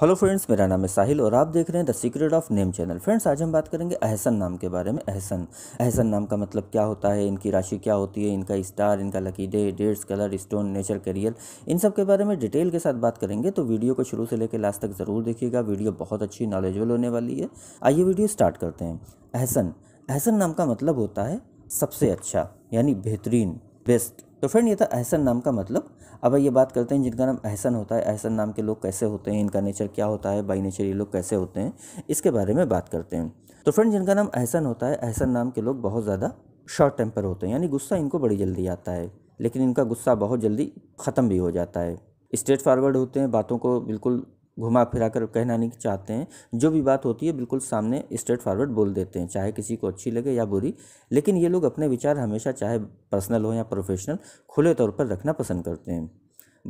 hello friends मेरा नाम है साहिल और आप देख रहे हैं the secret of name channel friends आज हम बात करेंगे अहसन नाम के बारे में अहसन अहसन नाम का मतलब क्या होता है इनकी राशि क्या होती है इनका स्टार इनका lucky day dates colour stone nature career इन सब के बारे में डिटेल के साथ बात करेंगे तो वीडियो को शुरू से लेकर लास्ट तक ज़रूर देखिएगा वीडियो बहुत अच्छी नॉलेजबल होने वाली है आइए वीडियो स्टार्ट करते हैं अहसन अहसन नाम का मतलब होता है सबसे अच्छा यानी बेहतरीन बेस्ट तो फ्रेंड ये था अहसन नाम का मतलब अब ये बात करते हैं जिनका नाम अहसन होता है अहसन नाम के लोग कैसे होते हैं इनका नेचर क्या होता है बाई नेचर ये लोग कैसे होते हैं इसके बारे में बात करते हैं तो फ्रेंड जिनका नाम अहसन होता है अहसन नाम के लोग बहुत ज़्यादा शॉर्ट टेम्पर होते हैं यानी गुस्सा इनको बड़ी जल्दी आता है लेकिन इनका गुस्सा बहुत जल्दी ख़त्म भी हो जाता है स्ट्रेट फारवर्ड होते हैं बातों को बिल्कुल घुमा फिरा कर कहना नहीं चाहते हैं जो भी बात होती है बिल्कुल सामने स्ट्रेट फॉरवर्ड बोल देते हैं चाहे किसी को अच्छी लगे या बुरी लेकिन ये लोग अपने विचार हमेशा चाहे पर्सनल हो या प्रोफेशनल खुले तौर पर रखना पसंद करते हैं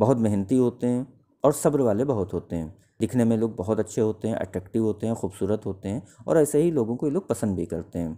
बहुत मेहनती होते हैं और सब्र वाले बहुत होते हैं दिखने में लोग बहुत अच्छे होते हैं अट्रैक्टिव होते हैं खूबसूरत होते हैं और ऐसे ही लोगों को ये लोग पसंद भी करते हैं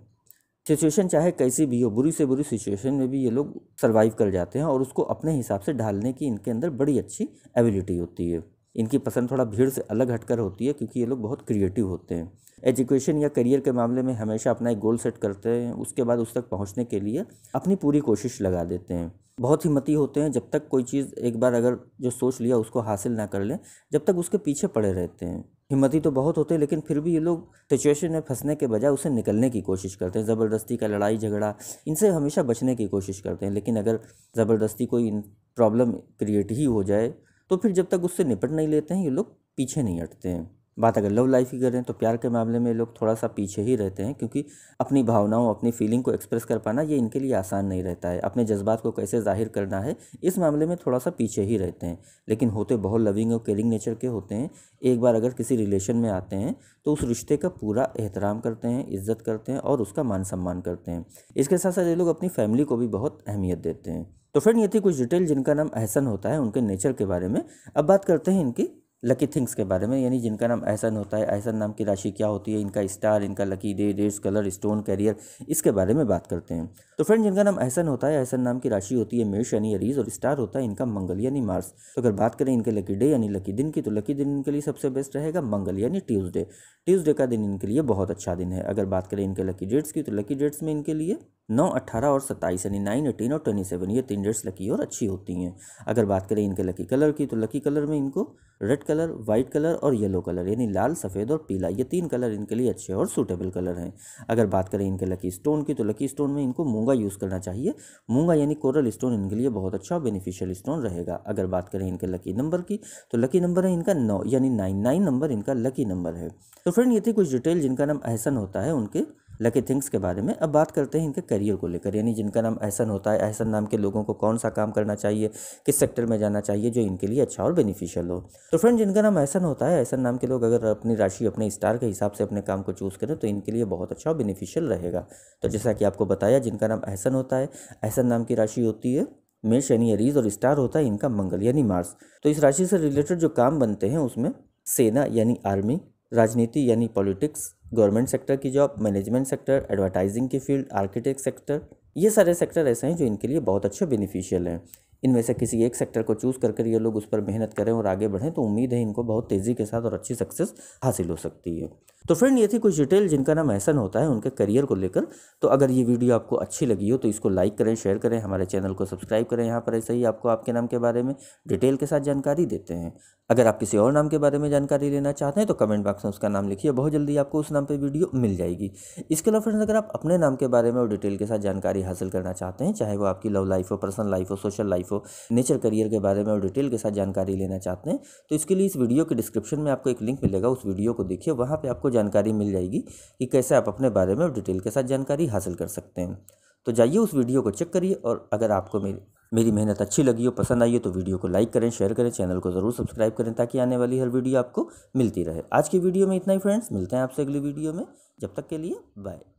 सिचुएशन चाहे कैसी भी हो बुरी से बुरी सिचुएशन में भी ये लोग सर्वाइव कर जाते हैं और उसको अपने हिसाब से ढालने की इनके अंदर बड़ी अच्छी एबिलिटी होती है इनकी पसंद थोड़ा भीड़ से अलग हटकर होती है क्योंकि ये लोग बहुत क्रिएटिव होते हैं एजुकेशन या करियर के मामले में हमेशा अपना एक गोल सेट करते हैं उसके बाद उस तक पहुंचने के लिए अपनी पूरी कोशिश लगा देते हैं बहुत हिम्मती होते हैं जब तक कोई चीज़ एक बार अगर जो सोच लिया उसको हासिल ना कर लें जब तक उसके पीछे पड़े रहते हैं हिम्मती तो बहुत होते हैं लेकिन फिर भी ये लोग सिचुएशन में फंसने के बजाय उसे निकलने की कोशिश करते हैं ज़बरदस्ती का लड़ाई झगड़ा इनसे हमेशा बचने की कोशिश करते हैं लेकिन अगर ज़बरदस्ती कोई प्रॉब्लम क्रिएट ही हो जाए तो फिर जब तक उससे निपट नहीं लेते हैं ये लोग पीछे नहीं हटते हैं बात अगर लव लाइफ की करें तो प्यार के मामले में लोग थोड़ा सा पीछे ही रहते हैं क्योंकि अपनी भावनाओं अपनी फीलिंग को एक्सप्रेस कर पाना ये इनके लिए आसान नहीं रहता है अपने जज्बात को कैसे जाहिर करना है इस मामले में थोड़ा सा पीछे ही रहते हैं लेकिन होते बहुत लविंग और केयरिंग नेचर के होते हैं एक बार अगर किसी रिलेशन में आते हैं तो उस रिश्ते का पूरा एहतराम करते हैं इज्जत करते हैं और उसका मान सम्मान करते हैं इसके साथ साथ ये लोग अपनी फैमिली को भी बहुत अहमियत देते हैं तो फ्रेंड ये थी कुछ डिटेल जिनका नाम एहसन होता है उनके नेचर के बारे में अब बात करते हैं इनकी लकी थिंग्स के बारे में यानी जिनका नाम एहसन होता है एहसन नाम की राशि क्या होती है इनका स्टार इनका lucky day dates colour stone career इसके बारे में बात करते हैं तो फ्रेंड जिनका नाम एहसन होता है एहसन नाम की राशि होती है मेष यानी अरीज और स्टार होता है इनका मंगल यानी मार्स तो अगर बात करें इनके लकी डे यानी लकी दिन की तो लकी दिन इनके लिए सबसे बेस्ट रहेगा मंगल यानी ट्यूजडे ट्यूजडे का दिन इनके लिए बहुत अच्छा दिन है अगर बात करें इनके लकी डेट्स की तो लकी डेट्स में इनके लिए नौ अट्ठारह और सत्ताईस यानी नाइन एटीन और ट्वेंटी सेवन ये तीन डेट्स लकी और अच्छी होती हैं अगर बात करें इनके लकी कलर की तो लकी कलर में इनको रेड कलर वाइट कलर और येलो कलर यानी लाल सफ़ेद और पीला ये तीन कलर इनके लिए अच्छे और सूटेबल कलर हैं अगर बात करें इनके लकी स्टोन की तो लकी स्टोन में इनको मूंगा यूज़ करना चाहिए मूंगा यानी कोरल स्टोन इनके लिए बहुत अच्छा और बेनिफिशियल स्टोन रहेगा अगर बात करें इनके लकी नंबर की तो लकी नंबर है इनका नौ यानी नाइन नाइन नंबर इनका लकी नंबर है तो फ्रेंड ये थी कुछ डिटेल जिनका नाम एहसन होता है उनके लकी थिंग्स के बारे में अब बात करते हैं इनके करियर को लेकर यानी जिनका नाम एहसन होता है एहसन नाम के लोगों को कौन सा काम करना चाहिए किस सेक्टर में जाना चाहिए जो इनके लिए अच्छा और बेनिफिशियल हो तो फ्रेंड जिनका नाम एहसन होता है एहसन नाम के लोग अगर अपनी राशि अपने स्टार के हिसाब से अपने काम को चूज़ करें तो इनके लिए बहुत अच्छा और बेनिफिशियल रहेगा तो जैसा कि आपको बताया जिनका नाम एहसन होता है एहसन नाम की राशि होती है मेष शनि अरीज और स्टार होता है इनका मंगल यानी मार्स तो इस राशि से रिलेटेड जो काम बनते हैं उसमें सेना यानी आर्मी राजनीति यानी पॉलिटिक्स गवर्नमेंट सेक्टर की जॉब मैनेजमेंट सेक्टर एडवर्टाइजिंग की फील्ड आर्किटेक्ट सेक्टर ये सारे सेक्टर ऐसे हैं जो इनके लिए बहुत अच्छे बेनिफिशियल हैं इनमें से किसी एक सेक्टर को चूज़ करके ये लोग उस पर मेहनत करें और आगे बढ़ें तो उम्मीद है इनको बहुत तेज़ी के साथ और अच्छी सक्सेस हासिल हो सकती है तो फ्रेंड ये थी कुछ डिटेल जिनका नाम एहसन होता है उनके करियर को लेकर तो अगर ये वीडियो आपको अच्छी लगी हो तो इसको लाइक करें शेयर करें हमारे चैनल को सब्सक्राइब करें यहाँ पर ऐसे ही आपको आपके नाम के बारे में डिटेल के साथ जानकारी देते हैं अगर आप किसी और नाम के बारे में जानकारी लेना चाहते हैं तो कमेंट बॉक्स में उसका नाम लिखिए बहुत जल्दी आपको उस नाम पर वीडियो मिल जाएगी इसके अलावा फ्रेंड्स अगर आप अपने नाम के बारे में और डिटेल के साथ जानकारी हासिल करना चाहते हैं चाहे वो आपकी लव लाइफ हो पर्सनल लाइफ हो सोशल लाइफ लाइफ हो नेचर करियर के बारे में और डिटेल के साथ जानकारी लेना चाहते हैं तो इसके लिए इस वीडियो के डिस्क्रिप्शन में आपको एक लिंक मिलेगा उस वीडियो को देखिए वहाँ पर आपको जानकारी मिल जाएगी कि कैसे आप अपने बारे में डिटेल के साथ जानकारी हासिल कर सकते हैं तो जाइए उस वीडियो को चेक करिए और अगर आपको मेरी मेरी मेहनत अच्छी लगी हो पसंद आई हो तो वीडियो को लाइक करें शेयर करें चैनल को ज़रूर सब्सक्राइब करें ताकि आने वाली हर वीडियो आपको मिलती रहे आज की वीडियो में इतना ही फ्रेंड्स मिलते हैं आपसे अगली वीडियो में जब तक के लिए बाय